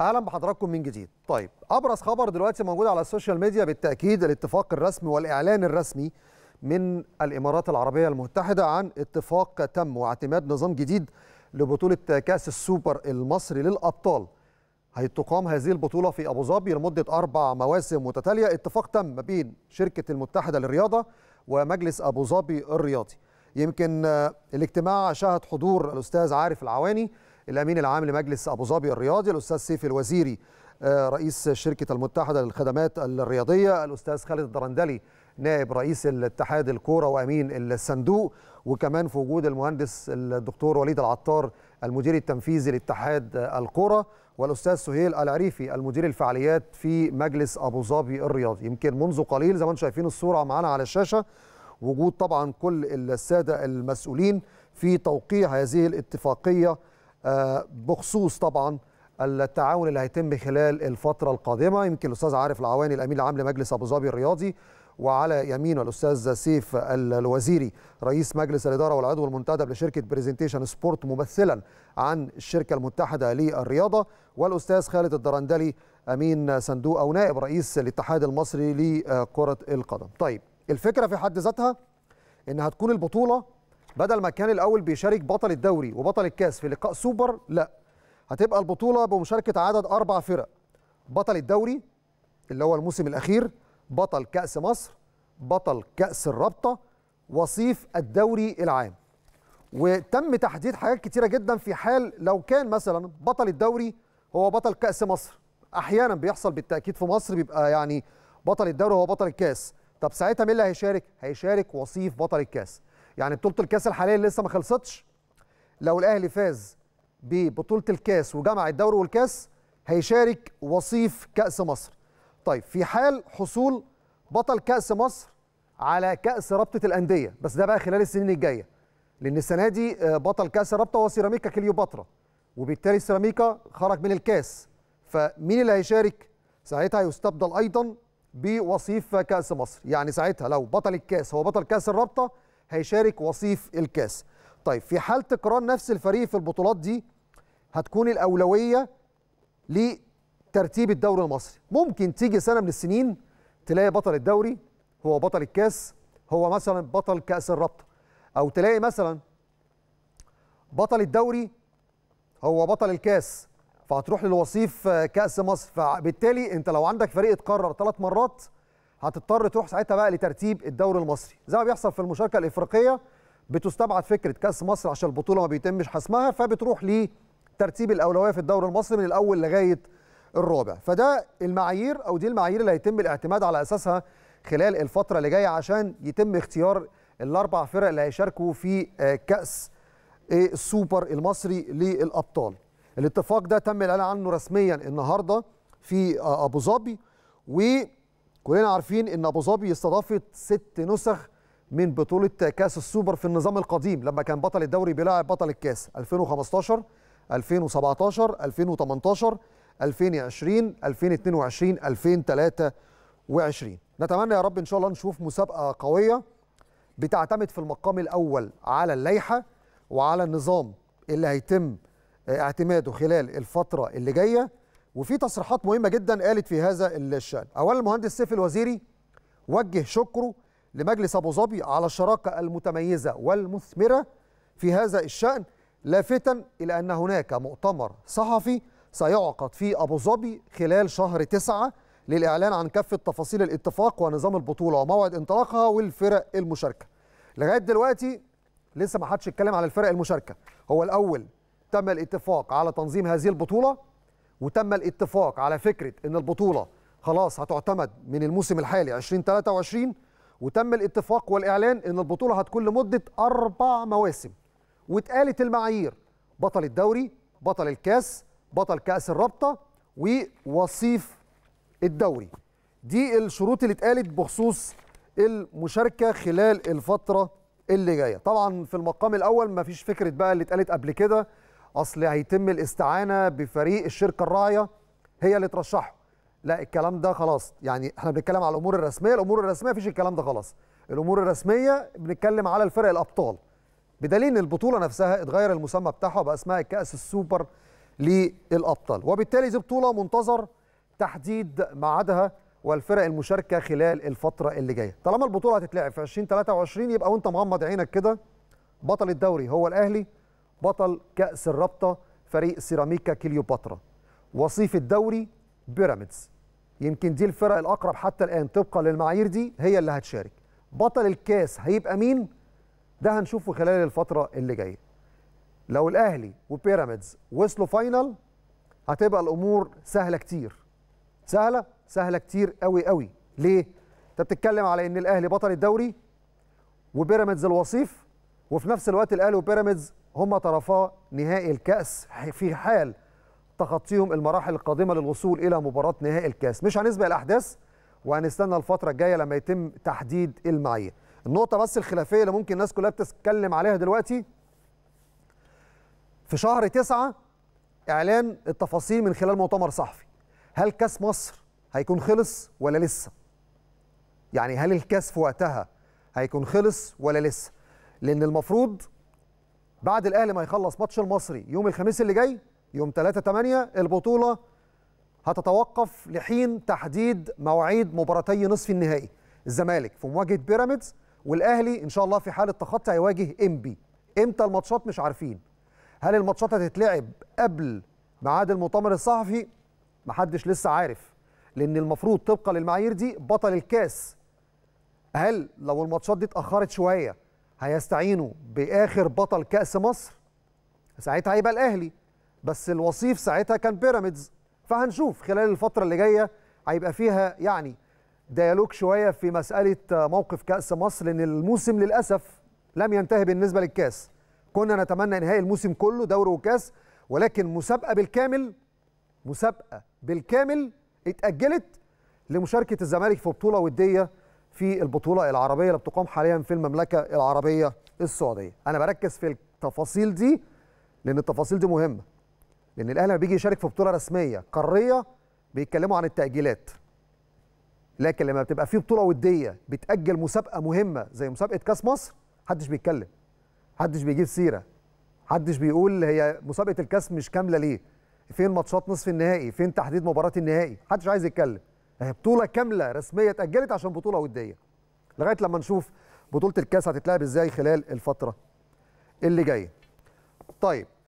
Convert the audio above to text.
اهلا بحضراتكم من جديد طيب ابرز خبر دلوقتي موجود على السوشيال ميديا بالتاكيد الاتفاق الرسمي والاعلان الرسمي من الامارات العربيه المتحده عن اتفاق تم واعتماد نظام جديد لبطوله كاس السوبر المصري للابطال هيتقام هذه البطولة في أبو ظبي لمدة أربع مواسم متتالية اتفاق تم بين شركة المتحدة للرياضة ومجلس أبو ظبي الرياضي يمكن آه، الاجتماع شهد حضور الأستاذ عارف العواني الامين العام لمجلس ابو ظبي الرياضي الاستاذ سيف الوزيري آه، رئيس شركه المتحده للخدمات الرياضيه الاستاذ خالد الدرندلي نائب رئيس الاتحاد الكوره وامين الصندوق وكمان في وجود المهندس الدكتور وليد العطار المدير التنفيذي لاتحاد الكوره والاستاذ سهيل العريفي المدير الفعاليات في مجلس ابو ظبي الرياضي يمكن منذ قليل زي ما انتم شايفين الصوره معانا على الشاشه وجود طبعا كل الساده المسؤولين في توقيع هذه الاتفاقيه آه، بخصوص طبعا التعاون اللي هيتم خلال الفتره القادمه يمكن الاستاذ عارف العواني الامين العام لمجلس ابو ظبي الرياضي وعلى يمينه الاستاذ سيف الوزيري رئيس مجلس الاداره والعضو المنتدب لشركه بريزنتيشن سبورت ممثلا عن الشركه المتحده للرياضه والاستاذ خالد الدرندلي امين صندوق او نائب رئيس الاتحاد المصري لكره القدم. طيب الفكره في حد ذاتها ان هتكون البطوله بدل ما كان الاول بيشارك بطل الدوري وبطل الكاس في لقاء سوبر لا هتبقى البطوله بمشاركه عدد اربع فرق بطل الدوري اللي هو الموسم الاخير بطل كاس مصر بطل كاس الرابطه وصيف الدوري العام وتم تحديد حاجات كتيره جدا في حال لو كان مثلا بطل الدوري هو بطل كاس مصر احيانا بيحصل بالتاكيد في مصر بيبقى يعني بطل الدوري هو بطل الكاس طب ساعتها مين اللي هيشارك هيشارك وصيف بطل الكاس يعني بطوله الكاس الحاليه لسه ما خلصتش لو الاهلي فاز ببطوله الكاس وجمع الدوري والكاس هيشارك وصيف كاس مصر طيب في حال حصول بطل كاس مصر على كاس رابطه الانديه بس ده بقى خلال السنين الجايه لان السنه دي آه، بطل كاس رابطه هو سيراميكا كليوباترا وبالتالي سيراميكا خرج من الكاس فمين اللي هيشارك ساعتها يستبدل ايضا بوصيف كاس مصر يعني ساعتها لو بطل الكاس هو بطل كاس الرابطه هيشارك وصيف الكاس طيب في حال تكرار نفس الفريق في البطولات دي هتكون الاولويه لترتيب الدوري المصري ممكن تيجي سنه من السنين تلاقي بطل الدوري هو بطل الكاس هو مثلا بطل كاس الرابطه او تلاقي مثلا بطل الدوري هو بطل الكاس فهتروح للوصيف كاس مصر فبالتالي انت لو عندك فريق اتكرر ثلاث مرات هتضطر تروح ساعتها بقى لترتيب الدوري المصري زي ما بيحصل في المشاركه الافريقيه بتستبعد فكره كاس مصر عشان البطوله ما بيتمش حسمها فبتروح لترتيب الاولويه في الدوري المصري من الاول لغايه الرابع فده المعايير او دي المعايير اللي هيتم الاعتماد على اساسها خلال الفتره اللي جايه عشان يتم اختيار الاربع فرق اللي هيشاركوا في آه، كاس آه، السوبر المصري للابطال الاتفاق ده تم الاعلان عنه رسميا النهارده في آه، ابو ظبي و كلنا عارفين ان ابو ظبي استضافت ست نسخ من بطوله كاس السوبر في النظام القديم لما كان بطل الدوري بيلاعب بطل الكاس 2015 2017 2018 2020 2022 2023 نتمنى يا رب ان شاء الله نشوف مسابقه قويه بتعتمد في المقام الاول على اللائحه وعلى النظام اللي هيتم اعتماده خلال الفتره اللي جايه وفي تصريحات مهمه جدا قالت في هذا الشان اولا المهندس سيف الوزيري وجه شكره لمجلس ابو ظبي على الشراكه المتميزه والمثمره في هذا الشان لافتا الى ان هناك مؤتمر صحفي سيعقد في ابو ظبي خلال شهر تسعة للاعلان عن كافه تفاصيل الاتفاق ونظام البطوله وموعد انطلاقها والفرق المشاركه لغايه دلوقتي لسه ما حدش اتكلم على الفرق المشاركه هو الاول تم الاتفاق على تنظيم هذه البطوله وتم الاتفاق على فكره ان البطوله خلاص هتعتمد من الموسم الحالي 2023 وتم الاتفاق والاعلان ان البطوله هتكون لمده اربع مواسم واتقالت المعايير بطل الدوري بطل الكاس بطل كاس الرابطه ووصيف الدوري دي الشروط اللي اتقالت بخصوص المشاركه خلال الفتره اللي جايه طبعا في المقام الاول مفيش فكره بقى اللي اتقالت قبل كده اصل هيتم الاستعانه بفريق الشركه الراعيه هي اللي ترشحه لا الكلام ده خلاص يعني احنا بنتكلم على الامور الرسميه الامور الرسميه مفيش الكلام ده خلاص الامور الرسميه بنتكلم على الفرق الابطال بدليل ان البطوله نفسها اتغير المسمى بتاعها بقى اسمها الكاس السوبر للابطال وبالتالي دي بطوله منتظر تحديد ميعادها والفرق المشاركه خلال الفتره اللي جايه طالما البطوله هتتلعب في 2023 يبقى وانت مغمض عينك كده بطل الدوري هو الاهلي بطل كأس الرابطة فريق سيراميكا كليوباترا وصيف الدوري بيراميدز يمكن دي الفرق الأقرب حتى الآن طبقا للمعايير دي هي اللي هتشارك بطل الكاس هيبقى مين ده هنشوفه خلال الفترة اللي جاية لو الأهلي وبيراميدز وصلوا فاينل هتبقى الأمور سهلة كتير سهلة سهلة كتير قوي قوي ليه؟ أنت بتتكلم على إن الأهلي بطل الدوري وبيراميدز الوصيف وفي نفس الوقت الاهلي وبيراميدز هما طرفا نهائي الكاس في حال تخطيهم المراحل القادمه للوصول الى مباراه نهائي الكاس مش هنسبق الاحداث وهنستنى الفتره الجايه لما يتم تحديد المعايير النقطه بس الخلافيه اللي ممكن الناس كلها بتتكلم عليها دلوقتي في شهر تسعة اعلان التفاصيل من خلال مؤتمر صحفي هل كاس مصر هيكون خلص ولا لسه يعني هل الكاس في وقتها هيكون خلص ولا لسه لان المفروض بعد الاهلي ما يخلص ماتش المصري يوم الخميس اللي جاي يوم 3 8 البطوله هتتوقف لحين تحديد مواعيد مباراتي نصف النهائي الزمالك في مواجهه بيراميدز والاهلي ان شاء الله في حاله تخطي هيواجه انبي امتى الماتشات مش عارفين هل الماتشات هتتلعب قبل ميعاد المؤتمر الصحفي محدش لسه عارف لان المفروض طبقا للمعايير دي بطل الكاس هل لو الماتشات دي اتاخرت شويه هيستعينوا باخر بطل كاس مصر ساعتها هيبقى الاهلي بس الوصيف ساعتها كان بيراميدز فهنشوف خلال الفتره اللي جايه هيبقى فيها يعني ديالوج شويه في مساله موقف كاس مصر لان الموسم للاسف لم ينتهي بالنسبه للكاس كنا نتمنى انهاء الموسم كله دوري وكاس ولكن مسابقه بالكامل مسابقه بالكامل اتاجلت لمشاركه الزمالك في بطوله وديه في البطوله العربيه اللي بتقام حاليا في المملكه العربيه السعوديه انا بركز في التفاصيل دي لان التفاصيل دي مهمه لان الاهلي لما بيجي يشارك في بطوله رسميه قاريه بيتكلموا عن التاجيلات لكن لما بتبقى في بطوله وديه بتاجل مسابقه مهمه زي مسابقه كاس مصر محدش بيتكلم محدش بيجيب سيره محدش بيقول هي مسابقه الكاس مش كامله ليه فين ماتشات نصف النهائي فين تحديد مباراه النهائي محدش عايز يتكلم هي آه، بطوله كامله رسميه اتاجلت عشان بطوله وديه لغايه لما نشوف بطوله الكاس هتتلعب ازاي خلال الفتره اللي جايه طيب